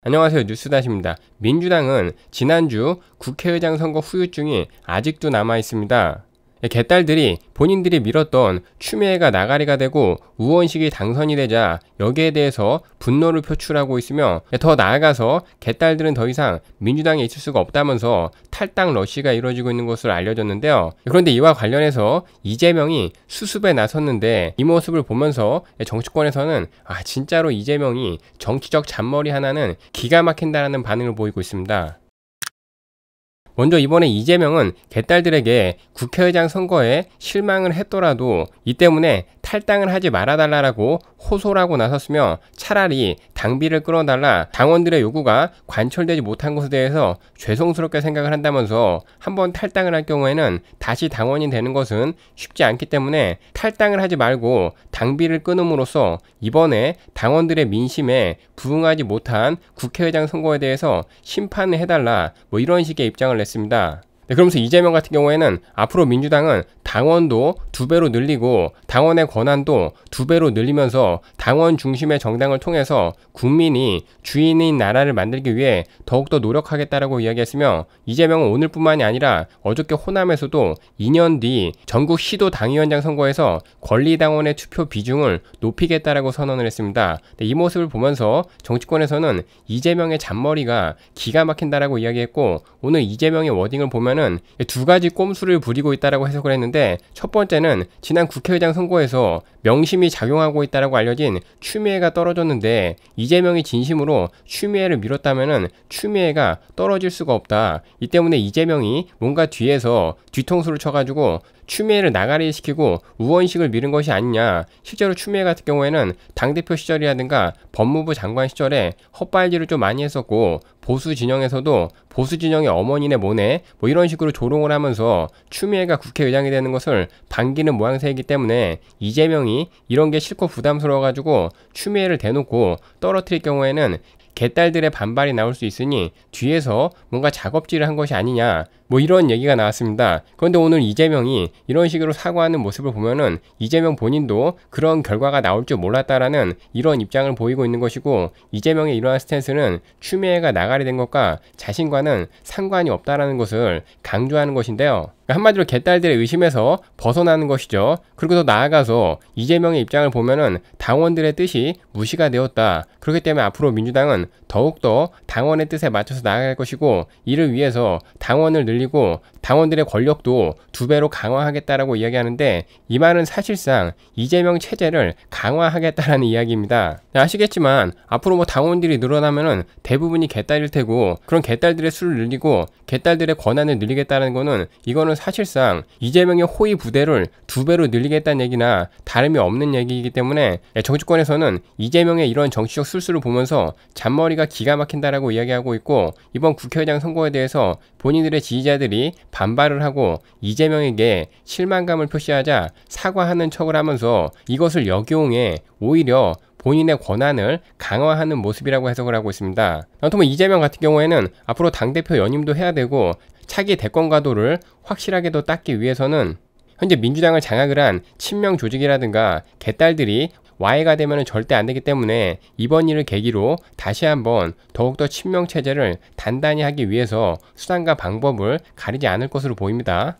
안녕하세요 뉴스다시입니다. 민주당은 지난주 국회의장 선거 후유증이 아직도 남아있습니다. 개딸들이 본인들이 밀었던 추미애가 나가리가 되고 우원식이 당선이 되자 여기에 대해서 분노를 표출하고 있으며 더 나아가서 개딸들은 더 이상 민주당에 있을 수가 없다면서 탈당 러시가 이루어지고 있는 것으로 알려졌는데요. 그런데 이와 관련해서 이재명이 수습에 나섰는데 이 모습을 보면서 정치권에서는 아 진짜로 이재명이 정치적 잔머리 하나는 기가 막힌다라는 반응을 보이고 있습니다. 먼저 이번에 이재명은 개딸들에게 국회의장 선거에 실망을 했더라도 이 때문에 탈당을 하지 말아달라고 호소라고 나섰으며 차라리 당비를 끌어달라 당원들의 요구가 관철되지 못한 것에 대해서 죄송스럽게 생각을 한다면서 한번 탈당을 할 경우에는 다시 당원이 되는 것은 쉽지 않기 때문에 탈당을 하지 말고 당비를 끊음으로써 이번에 당원들의 민심에 부응하지 못한 국회의장 선거에 대해서 심판을 해달라 뭐 이런 식의 입장을 냈습니다. 있습니다. 네, 그러면서 이재명 같은 경우에는 앞으로 민주당은 당원도 두 배로 늘리고 당원의 권한도 두 배로 늘리면서 당원 중심의 정당을 통해서 국민이 주인인 나라를 만들기 위해 더욱더 노력하겠다라고 이야기했으며 이재명은 오늘뿐만이 아니라 어저께 호남에서도 2년 뒤 전국 시도 당위원장 선거에서 권리당원의 투표 비중을 높이겠다라고 선언을 했습니다. 네, 이 모습을 보면서 정치권에서는 이재명의 잔머리가 기가 막힌다라고 이야기했고 오늘 이재명의 워딩을 보면 보면은 두 가지 꼼수를 부리고 있다라고 해석을 했는데 첫 번째는 지난 국회의장 선거에서 명심이 작용하고 있다라고 알려진 추미애가 떨어졌는데 이재명이 진심으로 추미애를 밀었다면은 추미애가 떨어질 수가 없다. 이 때문에 이재명이 뭔가 뒤에서 뒤통수를 쳐가지고 추미애를 나가리 시키고 우원식을 밀은 것이 아니냐. 실제로 추미애 같은 경우에는 당대표 시절이라든가 법무부 장관 시절에 헛발질을 좀 많이 했었고 보수 진영에서도 보수 진영의 어머니네 모네 뭐 이런 식으로 조롱을 하면서 추미애가 국회의장이 되는 것을 반기는 모양새이기 때문에 이재명이 이런 게 싫고 부담스러워가지고 추미애를 대놓고 떨어뜨릴 경우에는 개딸들의 반발이 나올 수 있으니 뒤에서 뭔가 작업질을 한 것이 아니냐 뭐 이런 얘기가 나왔습니다. 그런데 오늘 이재명이 이런 식으로 사과하는 모습을 보면은 이재명 본인도 그런 결과가 나올 줄 몰랐다라는 이런 입장을 보이고 있는 것이고 이재명의 이러한 스탠스는 추미애가 나가리 된 것과 자신과는 상관이 없다라는 것을 강조하는 것인데요. 그러니까 한마디로 개딸들의 의심에서 벗어나는 것이죠. 그리고 더 나아가서 이재명의 입장을 보면은 당원들의 뜻이 무시가 되었다. 그렇기 때문에 앞으로 민주당은 더욱더 당원의 뜻에 맞춰서 나아갈 것이고 이를 위해서 당원을 늘 늘리고 당원들의 권력도 두 배로 강화하겠다라고 이야기하는데 이 말은 사실상 이재명 체제를 강화하겠다라는 이야기입니다. 아시겠지만 앞으로 뭐 당원들이 늘어나면은 대부분이 개딸일 테고 그런 개딸들의 수를 늘리고 개딸들의 권한을 늘리겠다는 거는 이거는 사실상 이재명의 호위 부대를 두 배로 늘리겠다는 얘기나 다름이 없는 얘기이기 때문에 정치권에서는 이재명의 이런 정치적 술수를 보면서 잔머리가 기가 막힌다라고 이야기하고 있고 이번 국회의장 선거에 대해서 본인들의 지지자 지지자들이 반발을 하고 이재명에게 실망감을 표시하자 사과하는 척을 하면서 이것을 역용해 오히려 본인의 권한을 강화하는 모습이라고 해석을 하고 있습니다. 아무튼 뭐 이재명 같은 경우에는 앞으로 당대표 연임도 해야 되고 차기 대권 과도를 확실하게 도 닦기 위해서는 현재 민주당을 장악을 한 친명 조직이라든가 개딸들이 y가 되면 절대 안 되기 때문에 이번 일을 계기로 다시 한번 더욱더 친명 체제를 단단히 하기 위해서 수단과 방법을 가리지 않을 것으로 보입니다.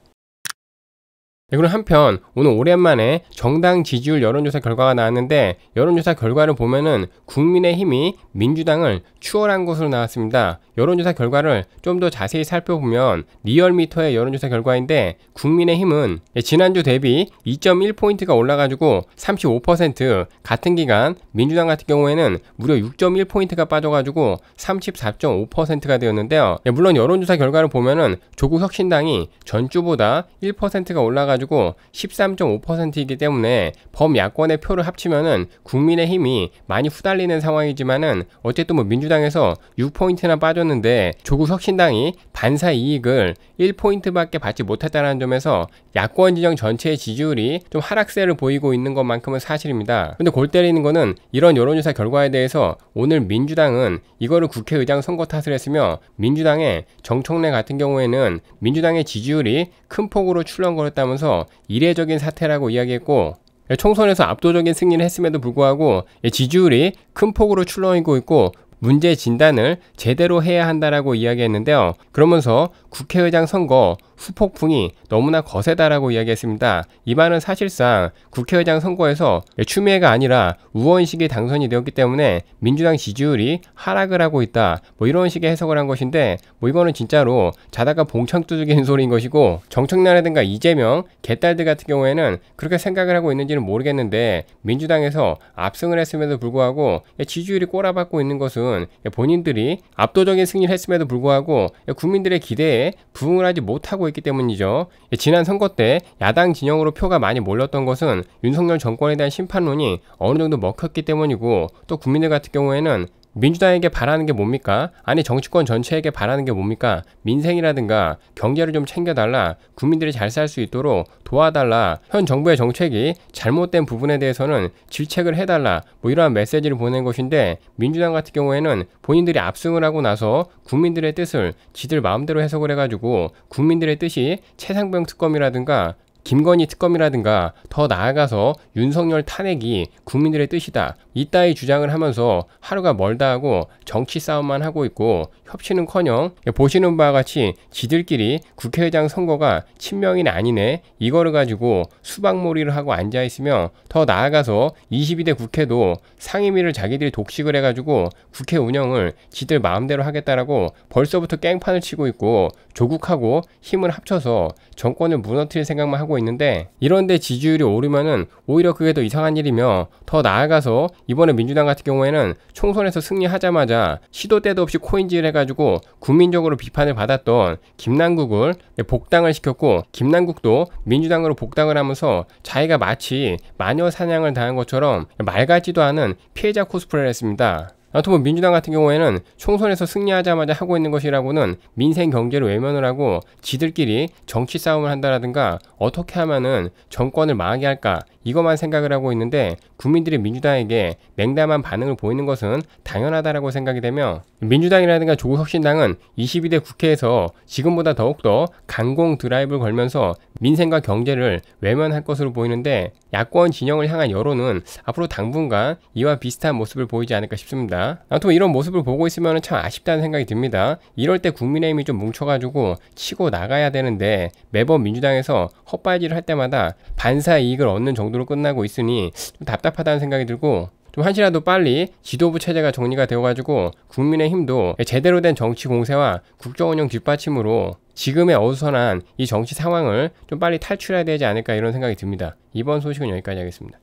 네, 그리고 한편 오늘 오랜만에 정당 지지율 여론조사 결과가 나왔는데 여론조사 결과를 보면은 국민의힘이 민주당을 추월한 것으로 나왔습니다. 여론조사 결과를 좀 더 자세히 살펴보면 리얼미터의 여론조사 결과인데 국민의힘은 예, 지난주 대비 2.1포인트가 올라가지고 35% 같은 기간 민주당 같은 경우에는 무려 6.1포인트가 빠져가지고 34.5%가 되었는데요. 예, 물론 여론조사 결과를 보면은 조국 혁신당이 전주보다 1%가 올라가 가지고 13.5%이기 때문에 범야권의 표를 합치면은 국민의힘이 많이 후달리는 상황이지만은 어쨌든 뭐 민주당에서 6포인트나 빠졌는데 조국 혁신당이 반사 이익을 1포인트밖에 받지 못했다는 점에서 야권 지정 전체의 지지율이 좀 하락세를 보이고 있는 것만큼은 사실입니다. 근데 골 때리는 거는 이런 여론조사 결과에 대해서 오늘 민주당은 이거를 국회의장 선거 탓을 했으며 민주당의 정청래 같은 경우에는 민주당의 지지율이 큰 폭으로 출렁거렸다면서 대해서 이례적인 사태라고 이야기했고 예, 총선에서 압도적인 승리를 했음에도 불구하고 예, 지지율이 큰 폭으로 출렁이고 있고 문제 진단을 제대로 해야 한다라고 이야기했는데요. 그러면서 국회의장 선거 후폭풍이 너무나 거세다라고 이야기했습니다. 이 말은 사실상 국회의장 선거에서 추미애가 아니라 우원식이 당선이 되었기 때문에 민주당 지지율이 하락을 하고 있다. 뭐 이런 식의 해석을 한 것인데 뭐 이거는 진짜로 자다가 봉창 두드기는 소리인 것이고 정청래라든가 이재명, 개딸들 같은 경우에는 그렇게 생각을 하고 있는지는 모르겠는데 민주당에서 압승을 했음에도 불구하고 지지율이 꼬라박고 있는 것은 대통은 본인들이 압도적인 승리를 했음에도 불구하고 국민들의 기대에 부응을 하지 못하고 있기 때문이죠. 예, 지난 선거 때 야당 진영으로 표가 많이 몰렸던 것은 윤석열 정권에 대한 심판론이 어느 정도 먹혔기 때문이고 또 국민들 같은 경우에는 민주당에게 바라는 게 뭡니까? 아니 정치권 전체에게 바라는 게 뭡니까? 민생이라든가 경제를 좀 챙겨달라 국민들이 잘 살 수 있도록 도와달라 현 정부의 정책이 잘못된 부분에 대해서는 질책을 해달라 뭐 이러한 메시지를 보낸 것인데 민주당 같은 경우에는 본인들이 압승을 하고 나서 국민들의 뜻을 지들 마음대로 해석을 해가지고 국민들의 뜻이 최상병 특검이라든가 김건희 특검이라든가 더 나아가서 윤석열 탄핵이 국민들의 뜻이다. 이따위 주장을 하면서 하루가 멀다 하고 정치 싸움만 하고 있고 협치는커녕 보시는 바와 같이 지들끼리 국회의장 선거가 친명인 아니네 이거를 가지고 수박몰이를 하고 앉아있으며 더 나아가서 22대 국회도 상임위를 자기들이 독식을 해가지고 국회 운영을 지들 마음대로 하겠다라고 벌써부터 깽판을 치고 있고 조국하고 힘을 합쳐서 정권을 무너뜨릴 생각만 하고 있는데 이런데 지지율이 오르면은 오히려 그게 더 이상한 일이며 더 나아가서 이번에 민주당 같은 경우에는 총선에서 승리하자마자 시도 때도 없이 코인질 해가지고 국민적으로 비판을 받았던 김남국을 복당을 시켰고 김남국도 민주당으로 복당을 하면서 자기가 마치 마녀 사냥을 당한 것처럼 말 같지도 않은 피해자 코스프레를 했습니다. 아무튼 뭐 민주당 같은 경우에는 총선에서 승리하자마자 하고 있는 것이라고는 민생 경제를 외면을 하고 지들끼리 정치 싸움을 한다라든가 어떻게 하면은 정권을 망하게 할까 이것만 생각을 하고 있는데 국민들이 민주당에게 냉담한 반응을 보이는 것은 당연하다라고 생각이 되며 민주당이라든가 조국혁신당은 22대 국회에서 지금보다 더욱더 강공 드라이브를 걸면서 민생과 경제를 외면할 것으로 보이는데 야권 진영을 향한 여론은 앞으로 당분간 이와 비슷한 모습을 보이지 않을까 싶습니다. 아무튼 이런 모습을 보고 있으면 참 아쉽다는 생각이 듭니다. 이럴 때 국민의힘이 좀 뭉쳐가지고 치고 나가야 되는데 매번 민주당에서 헛발질을 할 때마다 반사 이익을 얻는 정도로 식으로 끝나고 있으니 좀 답답하다는 생각이 들고 좀 한시라도 빨리 지도부 체제가 정리가 되어가지고 국민의 힘도 제대로 된 정치 공세와 국정운영 뒷받침으로 지금의 어수선한 이 정치 상황을 좀 빨리 탈출해야 되지 않을까 이런 생각이 듭니다. 이번 소식은 여기까지 하겠습니다.